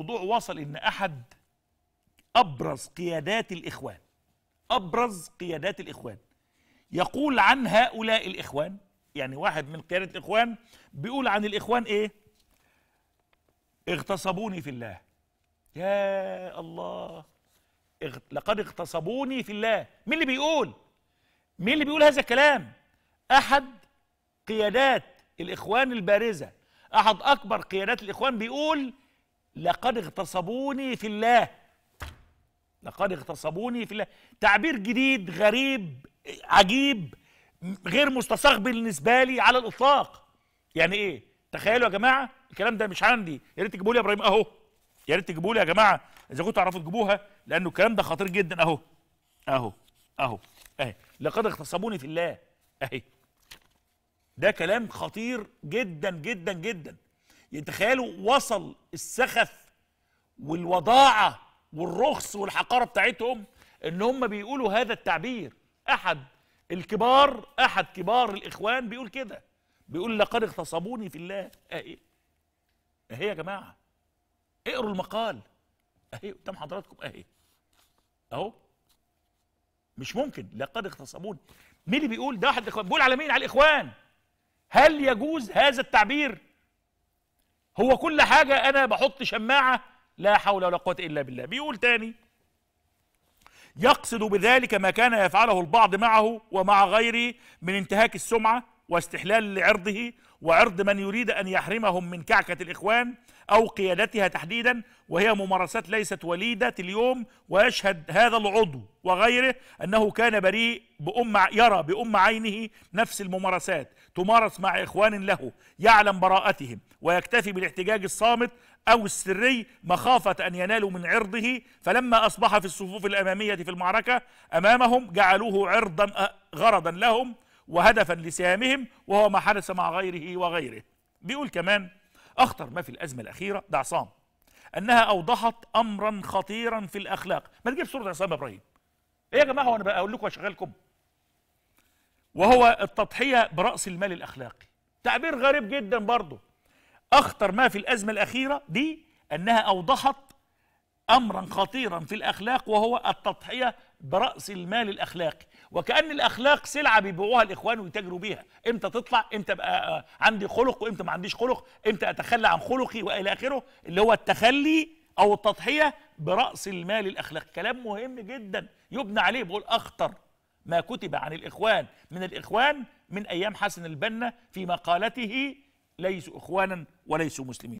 الموضوع وصل ان احد ابرز قيادات الاخوان ابرز قيادات الاخوان يقول عن هؤلاء الاخوان يعني واحد من قيادة الاخوان بيقول عن الاخوان ايه اغتصبوني في الله يا الله لقد اغتصبوني في الله مين اللي بيقول مين اللي بيقول هذا الكلام احد قيادات الاخوان البارزه احد اكبر قيادات الاخوان بيقول لقد اغتصبوني في الله لقد اغتصبوني في الله تعبير جديد غريب عجيب غير مستصاغب بالنسبه لي على الاطلاق يعني ايه تخيلوا يا جماعه الكلام ده مش عندي يا ريت تجيبوا لي يا ابراهيم اهو يا ريت تجيبوا لي يا جماعه اذا كنتوا تعرفوا تجيبوها لانه الكلام ده خطير جدا اهو اهو اهو اهي لقد اغتصبوني في الله اهي ده كلام خطير جدا جدا جدا يعني تخيلوا وصل السخف والوضاعه والرخص والحقاره بتاعتهم ان هم بيقولوا هذا التعبير احد الكبار احد كبار الاخوان بيقول كده بيقول لقد اغتصبوني في الله اهي إيه؟ اهي إيه يا جماعه اقروا المقال اهي إيه؟ قدام حضراتكم اهي اهو مش ممكن لقد اغتصبوني مين اللي بيقول ده احد الاخوان بيقول على مين على الاخوان هل يجوز هذا التعبير هو كل حاجة أنا بحط شماعة لا حول ولا قوة إلا بالله بيقول تاني يقصد بذلك ما كان يفعله البعض معه ومع غيره من انتهاك السمعة واستحلال لعرضه وعرض من يريد أن يحرمهم من كعكة الإخوان أو قيادتها تحديدا وهي ممارسات ليست وليدة اليوم ويشهد هذا العضو وغيره أنه كان بريء بأم يرى بأم عينه نفس الممارسات تمارس مع إخوان له يعلم براءتهم ويكتفي بالاحتجاج الصامت أو السري مخافة أن ينالوا من عرضه فلما أصبح في الصفوف الأمامية في المعركة أمامهم جعلوه عرضا غرضا لهم وهدفا لسهامهم وهو ما حدث مع غيره وغيره بيقول كمان أخطر ما في الأزمة الأخيرة ده عصام أنها أوضحت أمرا خطيرا في الأخلاق ما تجيب صورة عصام إبراهيم إيه يا جماعة وأنا أقول لكم وأشغلكم وهو التضحية برأس المال الأخلاقي تعبير غريب جدا برضه أخطر ما في الأزمة الأخيرة دي أنها أوضحت أمرا خطيرا في الأخلاق وهو التضحية برأس المال الأخلاقي وكأن الأخلاق سلعة بيبيعوها الإخوان ويتاجروا بيها إمتى تطلع إمتى بقى عندي خلق وإمتى ما عنديش خلق إمتى أتخلى عن خلقي وإلى آخره اللي هو التخلي أو التضحية برأس المال الأخلاقي كلام مهم جدا يبنى عليه بقول أخطر ما كتب عن الإخوان من الإخوان من أيام حسن البنا في مقالته ليسوا إخوانا وليسوا مسلمين